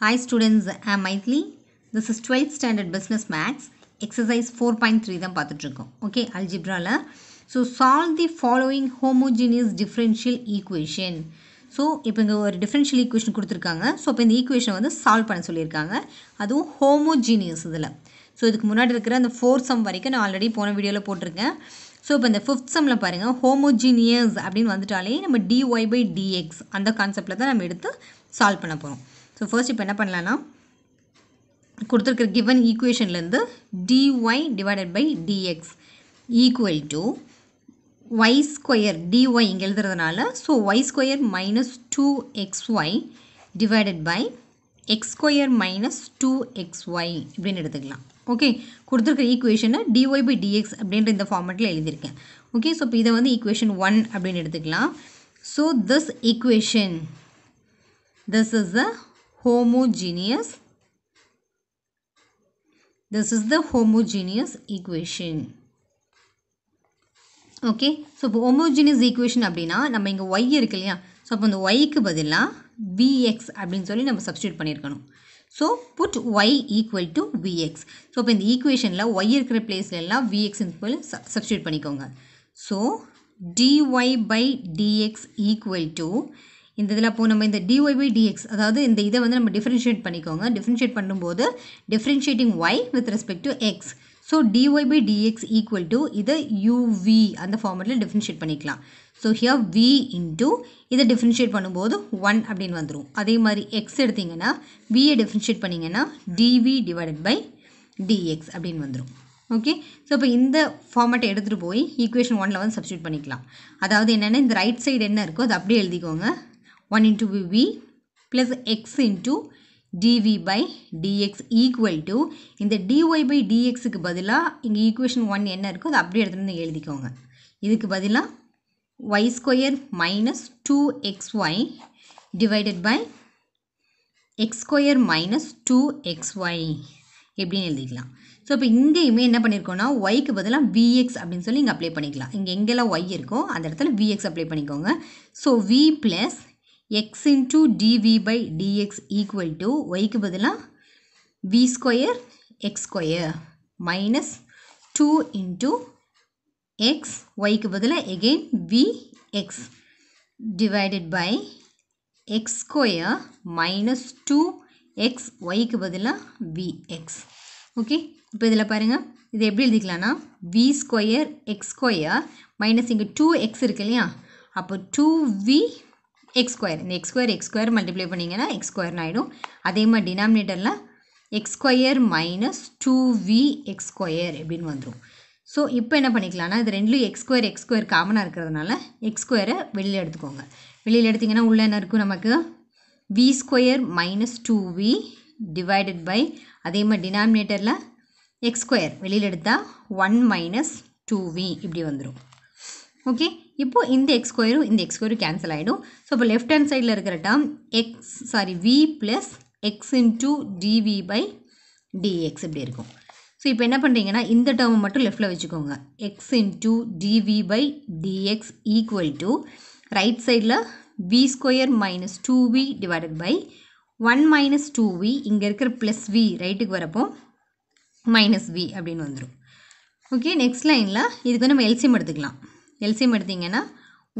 Hi students am Maithili this is twelfth standard business maths exercise four point three தான் பார்த்துட்ருக்கோம் okay அல்ஜிப்ராவில் so solve the following homogeneous differential equation so இப்போ இங்கே ஒரு differential equation கொடுத்துருக்காங்க so இப்போ இந்த ஈக்குவேஷன் வந்து சால்வ் பண்ண சொல்லியிருக்காங்க அதுவும் ஹோமோஜீனியஸ் இதில் ஸோ இதுக்கு முன்னாடி இருக்கிற அந்த ஃபோர்த் சம் வரைக்கும் நான் ஆல்ரெடி போன வீடியோவில் போட்டிருக்கேன் ஸோ இப்போ இந்த ஃபிஃப்த் சம்மில் பாருங்கள் ஹோமோஜீனியஸ் அப்படின்னு வந்துட்டாலே நம்ம டிஒய் பை டிஎக்ஸ் அந்த கான்செப்டில் தான் நம்ம எடுத்து சால்வ் பண்ண போகிறோம் ஸோ ஃபர்ஸ்ட் இப்போ என்ன பண்ணலான்னா கொடுத்துருக்குற கிவன் ஈக்குவேஷன்லேருந்து d y divided by d x equal to y square d y இங்கே எழுதுறதுனால so y square minus two x y divided by x square minus two x y இப்படின்னு எடுத்துக்கலாம் ஓகே கொடுத்துருக்க ஈக்குவேஷனை டிஒய் பை டிஎக்ஸ் அப்படின்ற இந்த ஃபார்மேட்டில் எழுதியிருக்கேன் ஓகே ஸோ இப்போ இதை வந்து ஈக்குவேஷன் ஒன் அப்படின்னு எடுத்துக்கலாம் so this equation this is the homogeneous this is the homogeneous equation okay so இப்போ ஹோமோஜினியஸ் ஈக்குவேஷன் அப்படின்னா நம்ம இங்கே ஒய் இருக்கு இல்லையா ஸோ அப்போ அந்த ஒய்க்கு பதிலாக விஎக்ஸ் அப்படின்னு சொல்லி நம்ம சப்ஸ்டியூட் பண்ணியிருக்கணும் so put y equal to v x so இப்போ இந்த ஈக்குவேஷனில் ஒய் இருக்கிற பிளேஸ்ல எல்லாம் விஎக்ஸ்னு போய் சப்ஸ்டியூட் பண்ணிக்கோங்க so d y by d x equal to இந்த இதில் அப்போது நம்ம இந்த டிஒய் பை டிஎக்ஸ் அதாவது இந்த இதை வந்து நம்ம டிஃப்ரென்ஷியேட் பண்ணிக்கோங்க டிஃப்ரென்ஷியேட் பண்ணும்போது differentiating y with respect to x so d y by d x equal to இதை யூவி அந்த ஃபார்மேட்டில் டிஃப்ரென்ஷியேட் பண்ணிக்கலாம் ஸோ ஹியர் வி இன்ட்டு இதை டிஃப்ரென்ஷியேட் பண்ணும்போது ஒன் அப்படின்னு வந்துடும் அதே மாதிரி எக்ஸ் எடுத்திங்கன்னா வியை டிஃப்ரென்ஷியேட் பண்ணிங்கன்னா டிவி டிவைடட் பை டிஎக்ஸ் அப்படின்னு வந்துடும் ஓகே ஸோ இப்போ இந்த ஃபார்மேட்டை எடுத்துகிட்டு போய் ஈக்குவேஷன் ஒனில் வந்து சப்ஸ்டியூட் பண்ணிக்கலாம் அதாவது என்னென்னா இந்த ரைட் சைடு என்ன இருக்கோ அதை அப்படியே எழுதிக்கோங்க 1 into v plus x into dv by dx equal to இந்த dy by இக்கு பதிலா இங்க equation 1 என்ன இருக்கும் இது அப்படியே எடுத்துட்டு எழுதிக்கோங்க இதுக்கு பதிலா y square minus 2xy divided by x square minus 2xy எப்படின்னு எழுதிக்கலாம் ஸோ இப்போ இமே என்ன y ஒய்க்கு பதிலாக விஎக்ஸ் அப்படின்னு சொல்லி இங்கே அப்ளை பண்ணிக்கலாம் இங்கே எங்கெல்லாம் ஒய் இருக்கோ அந்த இடத்துல விஎக்ஸ் அப்ளை பண்ணிக்கோங்க so v plus x into d v by d x equal to ஒய்க்கு பதிலாக v square x square minus two into x ஒய்க்கு பதிலாக again v x divided by x square minus two x ஒய்க்கு பதிலாக வி எக்ஸ் ஓகே இப்போ இதில் பாருங்கள் இதை எப்படி எழுதிக்கலாம்னா v square x square minus இங்கே டூ எக்ஸ் இருக்கு இல்லையா அப்போ டூ வி எக்ஸ் இந்த x square x square multiply பண்ணிங்கன்னா எக்ஸ் ஸ்கொயர்னு ஆகிடும் அதே மாதிரி டினாமினேட்டரில் x square minus two v x square வந்துடும் ஸோ இப்போ என்ன பணிக்கலானா, இது ரெண்டுலையும் எக்ஸ் ஸ்கொயர் எக்ஸ் ஸ்கொயர் காமனாக இருக்கிறதுனால எக்ஸ் ஸ்கொயரை வெளியில் எடுத்துக்கோங்க வெளியில் எடுத்திங்கன்னா உள்ளே என்ன நமக்கு v square minus two v divided by அதே மாதிரி டினாமினேட்டரில் எக்ஸ் வெளியில் எடுத்தால் ஒன் மைனஸ் டூ வி இப்படி வந்துடும் ஓகே இப்போது இந்த எக்ஸ் ஸ்கொயரும் இந்த எக்ஸ் ஸ்கொயரும் கேன்சல் ஆகிடும் ஸோ இப்போ லெஃப்ட் ஹேண்ட் சைடில் இருக்கிற term x sorry v plus x into d v by d x இப்படி இருக்கும் ஸோ இப்போ என்ன பண்ணுறீங்கன்னா இந்த டேர்மை மட்டும் லெஃப்ட்டில் வச்சுக்கோங்க x into d v by d x equal to right சைடில் v square minus two v divided by one minus two v இங்கே இருக்கிற ப்ளஸ் வி ரைட்டுக்கு வரப்போ மைனஸ் வி அப்படின்னு வந்துடும் ஓகே நெக்ஸ்ட் லைனில் இதுக்கு வந்து நம்ம எல்சியம் எடுத்துக்கலாம் எல்சியம் எடுத்தீங்கன்னா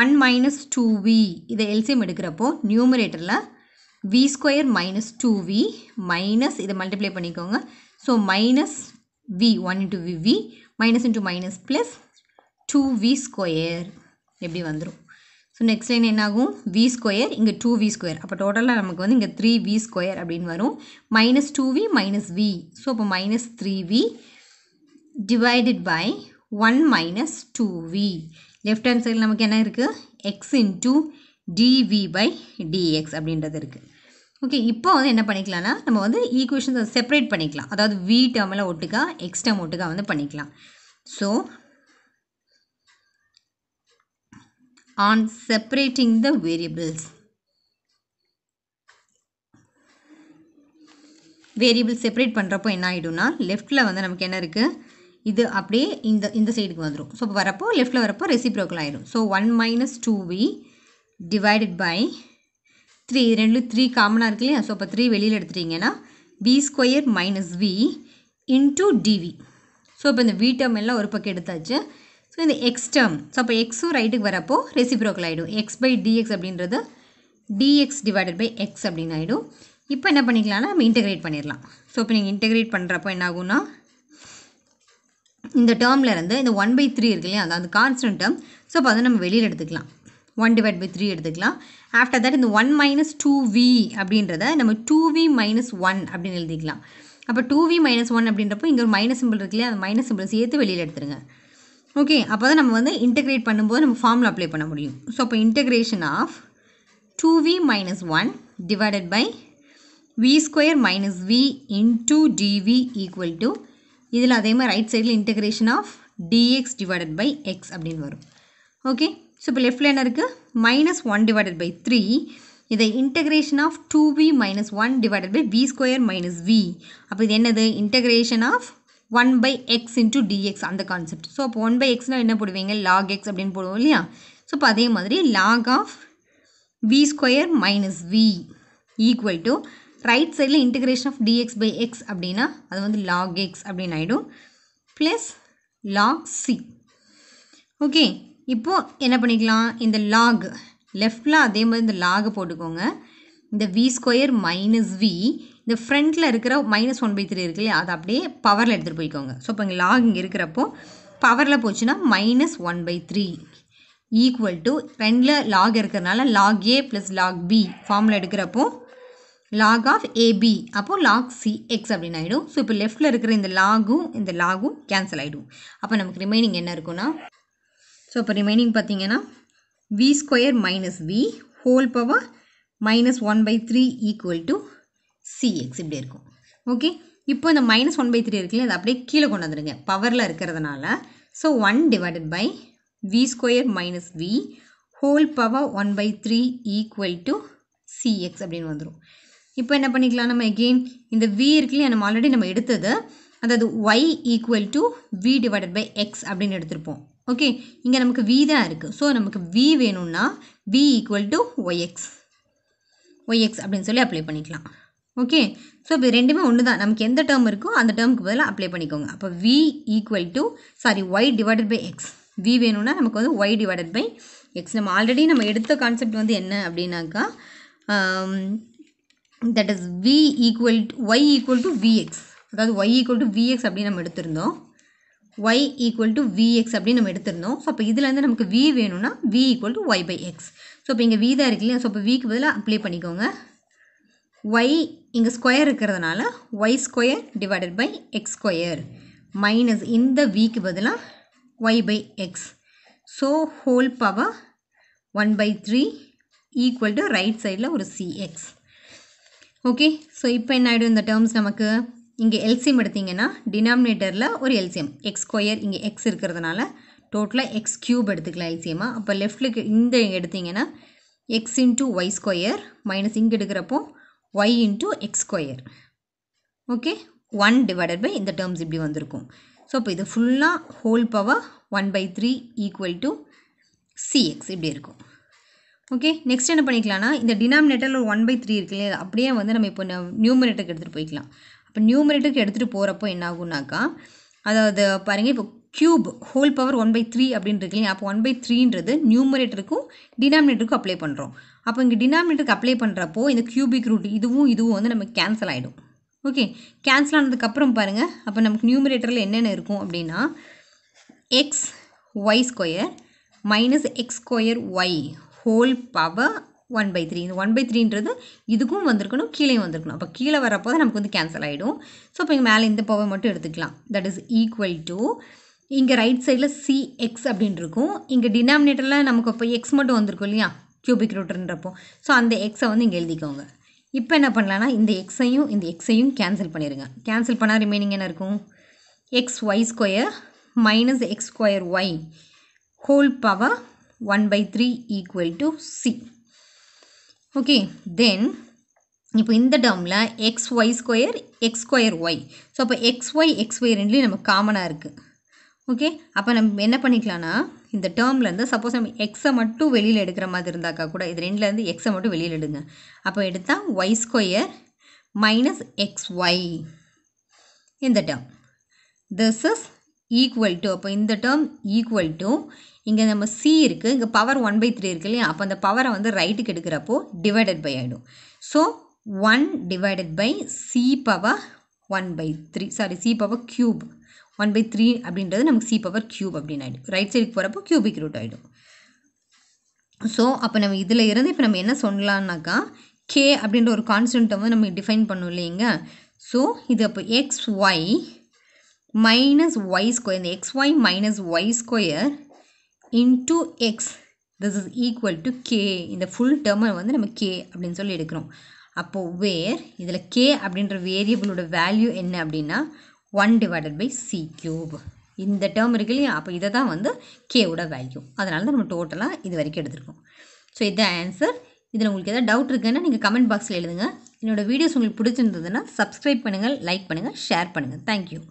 ஒன் மைனஸ் டூ வி இதை எல்சியம் எடுக்கிறப்போ நியூமரேட்டரில் v square minus two v minus இதை மல்டிப்ளை பண்ணிக்கோங்க so minus v one into v v minus into minus plus two v square எப்படி வந்துடும் ஸோ நெக்ஸ்ட் லைன் என்னாகும் வி ஸ்கொயர் இங்கே டூ வி ஸ்கொயர் அப்போ டோட்டலாக நமக்கு வந்து இங்கே த்ரீ வி ஸ்கொயர் அப்படின்னு வரும் minus two v minus v so அப்போ minus three v divided by one minus two v left hand சைடில் நமக்கு என்ன இருக்குது x into d v by d x அப்படின்றது இருக்குது ஓகே இப்போ வந்து என்ன பண்ணிக்கலாம்னா நம்ம வந்து ஈக்குவேஷன்ஸை separate பண்ணிக்கலாம் அதாவது v termல ஒட்டுக்கா x term ஒட்டுக்கா வந்து பண்ணிக்கலாம் so on separating the variables variable separate பண்ணுறப்போ என்ன ஆகிடும்னா லெஃப்ட்டில் வந்து நமக்கு என்ன இருக்குது இது அப்படியே இந்த இந்த சைடுக்கு வந்துடும் ஸோ இப்போ வரப்போ லெஃப்ட்டில் வரப்போ ரெசிப்ரோக்கல் ஆயிடும் so one minus two v divided by three ரெண்டு த்ரீ காமனாக இருக்கு இல்லையா ஸோ இப்போ த்ரீ வெளியில் எடுத்துட்டீங்கன்னா b square minus v into d v so இப்போ இந்த வி டேர்ம் எல்லாம் ஒரு பக்கம் எடுத்தாச்சு ஸோ இந்த எக்ஸ் டேர்ம் ஸோ அப்போ எக்ஸும் ரைட்டுக்கு வரப்போ ரெசிப்ரோக்கல் ஆகிடும் எக்ஸ் பை டிஎக்ஸ் அப்படின்றது டிஎக்ஸ் டிவைடட் பை எக்ஸ் அப்படின்னு ஆகிடும் இப்போ என்ன பண்ணிக்கலாம்னா நம்ம இன்டெகிரேட் பண்ணிடலாம் ஸோ இப்போ நீங்கள் இன்டெகிரேட் பண்ணுறப்போ என்ன ஆகும்னா இந்த டேர்மில் இருந்து இந்த ஒன் பை த்ரீ இருக்கு இல்லையா அந்த கான்ஸ்டன்ட் டேர்ம் ஸோ அப்போ அதை நம்ம வெளியில் எடுத்துக்கலாம் ஒன் டிவைட் பை த்ரீ எடுத்துக்கலாம் ஆஃப்டர் தட் இந்த ஒன் மைனஸ் டூ வி அப்படின்றத நம்ம டூ வி மைனஸ் ஒன் அப்படின்னு எழுதிக்கலாம் அப்போ டூ வி மைனஸ் ஒன் அப்படின்றப்போ இங்கே ஒரு மைனஸ் சிம்பிள் இருக்கு இல்லையா அந்த மைனஸ் சிம்பிள் சேர்த்து வெளியில் எடுத்துருங்க ஓகே அப்போ தான் நம்ம வந்து இன்டெகிரேட் பண்ணும்போது நம்ம ஃபார்முலா அப்ளை பண்ண முடியும் ஸோ அப்போ integration of two v minus one divided by v square minus v into d v equal to இதில் அதே மாதிரி ரைட் சைடில் integration of d x divided by x அப்படின்னு வரும் ஓகே ஸோ இப்போ லெஃப்டில் என்ன இருக்குது minus one divided by three இதை integration of two v minus one divided by v square minus v அப்போ இது என்னது integration of one by x into d x அந்த கான்செப்ட் ஸோ அப்போ ஒன் பை எக்ஸ்னால் என்ன போடுவீங்க லாக் எக்ஸ் அப்படின்னு போடுவோம் இல்லையா ஸோ இப்போ அதே மாதிரி log of v square minus v equal to right சைடில் integration of d x by x அப்படின்னா அது வந்து லாக் எக்ஸ் அப்படின்னு ஆகிடும் ப்ளஸ் லாக் சி ஓகே இப்போது என்ன பண்ணிக்கலாம் இந்த லாக் லெஃப்டில் அதே மாதிரி இந்த லாகை போட்டுக்கோங்க இந்த வி ஸ்கொயர் மைனஸ் வி இந்த ஃப்ரண்ட்டில் இருக்கிற மைனஸ் ஒன் பை த்ரீ இருக்குல்லையா அதை அப்படியே பவரில் எடுத்துகிட்டு போய்க்கோங்க ஸோ இப்போ இங்கே லாக் இங்கே இருக்கிறப்போ பவரில் போச்சுன்னா minus one by three equal to ரெண்டில் லாக் இருக்கிறதுனால log a plus log b ஃபார்மில் எடுக்கிறப்போ லாக் ஆஃப் ஏபி அப்போது லாக் சி எக்ஸ் அப்படின்னு ஆகிடும் ஸோ இப்போ லெஃப்ட்டில் இருக்கிற இந்த லாகும் இந்த லாகும் கேன்சல் ஆகிடும் அப்போ நமக்கு ரிமைனிங் என்ன இருக்குன்னா ஸோ இப்போ ரிமைனிங் பார்த்தீங்கன்னா v square minus v whole power minus one by three equal to c x இப்படி இருக்கும் ஓகே இப்போ இந்த மைனஸ் ஒன் பை த்ரீ இருக்கிறேன் இது அப்படியே கீழே கொண்டு வந்துடுங்க பவரில் இருக்கிறதுனால so one divided by v square minus v whole power one by three equal to c x அப்படின்னு வந்துடும் இப்போ என்ன பண்ணிக்கலாம் நம்ம எகெயின் இந்த வி இருக்குல்லையே நம்ம ஆல்ரெடி நம்ம எடுத்தது அதாவது y equal to v divided by x அப்படின்னு எடுத்திருப்போம் ஓகே இங்கே நமக்கு வி தான் இருக்குது ஸோ நமக்கு வி வேணும்னா v equal to y x y x அப்படின்னு சொல்லி அப்ளை பண்ணிக்கலாம் ஓகே ஸோ இப்போ ரெண்டுமே ஒன்று தான் நமக்கு எந்த டேர்ம் இருக்கோ அந்த டேர்முக்கு பதிலாக அப்ளை பண்ணிக்கோங்க அப்போ v equal to sorry y divided by x v வேணும்னா நமக்கு வந்து ஒய் டிவைடட் பை எக்ஸ் நம்ம ஆல்ரெடி நம்ம எடுத்த கான்செப்ட் வந்து என்ன அப்படின்னாக்கா um, that is v equal y equal to v x அதாவது ஒய் ஈக்குவல் டு விஎக்ஸ் அப்படின்னு நம்ம எடுத்திருந்தோம் ஒய் ஈக்குவல் டு விஎக்ஸ் அப்படின்னு நம்ம எடுத்திருந்தோம் ஸோ அப்போ இதுலேருந்து நமக்கு வி வேணும்னா v equal to y by x so இப்போ இங்கே வி தான் இருக்கு இல்லையா ஸோ இப்போ விக்கு பதிலாக அப்ளை பண்ணிக்கோங்க ஒய் இங்கே ஸ்கொயர் இருக்கிறதுனால y square divided by x square minus இந்த விக்கு பதிலாக y by x so whole power one by three equal to right சைடில் ஒரு சிஎக்ஸ் ஓகே ஸோ இப்போ என்ன ஆகிடும் இந்த டேர்ம்ஸ் நமக்கு இங்கே எல்சியம் எடுத்திங்கன்னா டினாமினேட்டரில் ஒரு எல்சியம் எக்ஸ் ஸ்கொயர் இங்கே எக்ஸ் இருக்கிறதுனால டோட்டலாக எக்ஸ் க்யூப் எடுத்துக்கலாம் எல்சியமாக அப்போ லெஃப்ட்டுக்கு இந்த எடுத்திங்கன்னா x into y square minus இங்கே எடுக்கிறப்போ y into x square okay one divided by இந்த டேர்ம்ஸ் இப்படி வந்திருக்கும் ஸோ அப்போ இது ஃபுல்லாக whole power one by three equal to c x இப்படி இருக்கும் ஓகே நெக்ஸ்ட் என்ன பண்ணிக்கலாம்னா இந்த டினாமினேட்டரில் ஒரு ஒன் பை த்ரீ இருக்கு இல்லையா அப்படியே வந்து நம்ம இப்போ நியூமரேட்டருக்கு எடுத்துகிட்டு போய்க்கலாம் அப்போ நியூமரேட்டருக்கு எடுத்துகிட்டு போகிறப்போ என்ன ஆகுனாக்கா அதாவது பாருங்கள் இப்போ cube whole power one by three அப்படின்னு இருக்கு இல்லையா அப்போ ஒன் பை த்ரீன்றது நியூமரேட்டருக்கும் டினாமினேட்டருக்கும் அப்ளை பண்ணுறோம் அப்போ இங்கே டினாமினேட்டருக்கு அப்ளை பண்ணுறப்போ இந்த க்யூபிக் ரூட் இதுவும் இதுவும் வந்து நமக்கு கேன்சல் ஆகிடும் ஓகே கேன்சல் ஆனதுக்கப்புறம் பாருங்கள் அப்போ நமக்கு நியூமரேட்டரில் என்னென்ன இருக்கும் அப்படின்னா x y square minus x square y whole power one by three இந்த ஒன் பை த்ரீன்றது இதுக்கும் வந்திருக்கணும் கீழே வந்திருக்கணும் அப்போ கீழே வரப்போ தான் நமக்கு வந்து கேன்சல் ஆகிடும் ஸோ இப்போ இங்கே மேலே இந்த பவர் மட்டும் எடுத்துக்கலாம் தட் இஸ் ஈக்குவல் டு இங்கே ரைட் சைடில் சிஎக்ஸ் அப்படின்னு இருக்கும் இங்கே டினாமினேட்டரில் நமக்கு இப்போ எக்ஸ் மட்டும் வந்திருக்கும் இல்லையா கியூபிக் ரூட்ன்றப்போ ஸோ அந்த எக்ஸை வந்து இங்கே எழுதிக்கோங்க இப்போ என்ன பண்ணலான்னா இந்த எக்ஸையும் இந்த எக்ஸையும் கேன்சல் பண்ணிடுங்க கேன்சல் பண்ணால் ரிமைனிங் என்ன இருக்கும் x y square minus x square y whole power 1 by 3 equal to C. Okay, then இப்போ இந்த டேர்மில் x y square x square y so அப்போ எக்ஸ் ஒய் எக்ஸ் ஒய் ரெண்டுலேயும் நம்ம காமனாக இருக்குது ஓகே அப்போ நம்ம என்ன பண்ணிக்கலாம்னா இந்த டேர்ம்லேருந்து சப்போஸ் நம்ம எக்ஸை மட்டும் வெளியில் எடுக்கிற மாதிரி இருந்தாக்கா கூட இது ரெண்டுலேருந்து எக்ஸை மட்டும் வெளியில் எடுங்க அப்போ எடுத்தால் y square minus x y இந்த term This is equal to, அப்போ இந்த டேர்ம் ஈக்குவல் to, இங்கே நம்ம சி இருக்குது இங்கே பவர் ஒன் பை த்ரீ இருக்குது இல்லையா அப்போ அந்த பவரை வந்து ரைட்டுக்கு எடுக்கிறப்போ டிவைடட் பை ஆகிடும் so one divided by c power one by three sorry c power cube one by three அப்படின்றது நமக்கு சி பவர் க்யூப் அப்படின்னு ஆகிடும் ரைட் சைடுக்கு போகிறப்போ க்யூபிக் ரூட் ஆகிடும் ஸோ அப்போ நம்ம இதில் இருந்து இப்போ நம்ம என்ன சொல்லலான்னாக்கா கே அப்படின்ற ஒரு கான்ஸ்டன்ட்டை வந்து நம்ம டிஃபைன் பண்ணும் இல்லைங்க ஸோ இது அப்போ x y minus y square இந்த x y minus y square into x this is equal to k இந்த ஃபுல் டேர்மை வந்து நம்ம கே அப்படின்னு சொல்லி எடுக்கிறோம் அப்போது வேர் இதில் கே அப்படின்ற வேரியபிளோட வேல்யூ என்ன அப்படின்னா one divided by c cube இந்த டேர்ம் இருக்கு இல்லையா அப்போ இதை தான் வந்து கேவோட வேல்யூ அதனால தான் நம்ம டோட்டலாக இது வரைக்கும் எடுத்துருக்கோம் ஸோ இதுதான் ஆன்சர் இதில் உங்களுக்கு எதாவது டவுட் இருக்குன்னா நீங்கள் கமெண்ட் பாக்ஸில் எழுதுங்க என்னோடய வீடியோஸ் உங்களுக்கு பிடிச்சிருந்ததுன்னா சப்ஸ்கிரைப் பண்ணுங்கள் லைக் பண்ணுங்கள் ஷேர் பண்ணுங்கள் தேங்க்யூ